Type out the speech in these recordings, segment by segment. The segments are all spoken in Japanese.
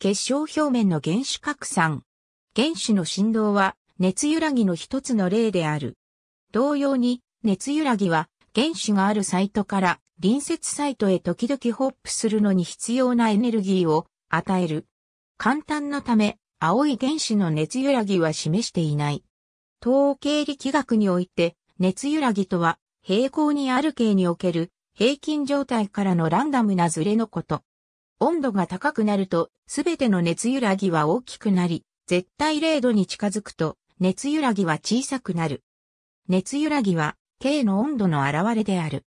結晶表面の原子拡散。原子の振動は熱揺らぎの一つの例である。同様に熱揺らぎは原子があるサイトから隣接サイトへ時々ホップするのに必要なエネルギーを与える。簡単なため、青い原子の熱揺らぎは示していない。統計力学において、熱揺らぎとは、平行にある形における平均状態からのランダムなズレのこと。温度が高くなると、すべての熱揺らぎは大きくなり、絶対0度に近づくと、熱揺らぎは小さくなる。熱揺らぎは、K の温度の現れである。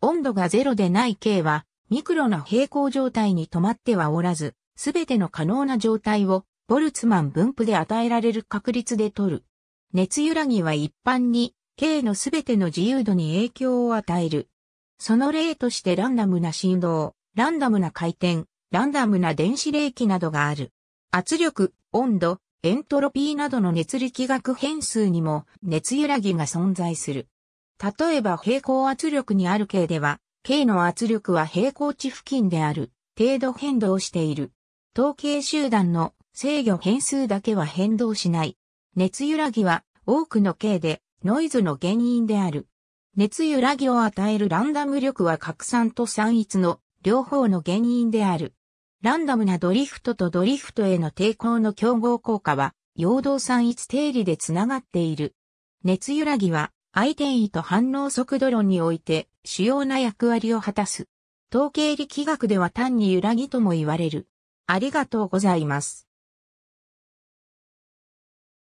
温度が0でない K は、ミクロな平行状態に止まってはおらず、すべての可能な状態を、ボルツマン分布で与えられる確率で取る。熱揺らぎは一般に、K のすべての自由度に影響を与える。その例としてランダムな振動、ランダムな回転、ランダムな電子冷気などがある。圧力、温度、エントロピーなどの熱力学変数にも熱揺らぎが存在する。例えば平行圧力にある K では、K の圧力は平行値付近である、程度変動している。統計集団の制御変数だけは変動しない。熱揺らぎは多くの K でノイズの原因である。熱揺らぎを与えるランダム力は拡散と散逸の両方の原因である。ランダムなドリフトとドリフトへの抵抗の競合効果は、陽動散逸定理でつながっている。熱揺らぎは、相転移と反応速度論において主要な役割を果たす。統計力学では単に揺らぎとも言われる。ありがとうございます。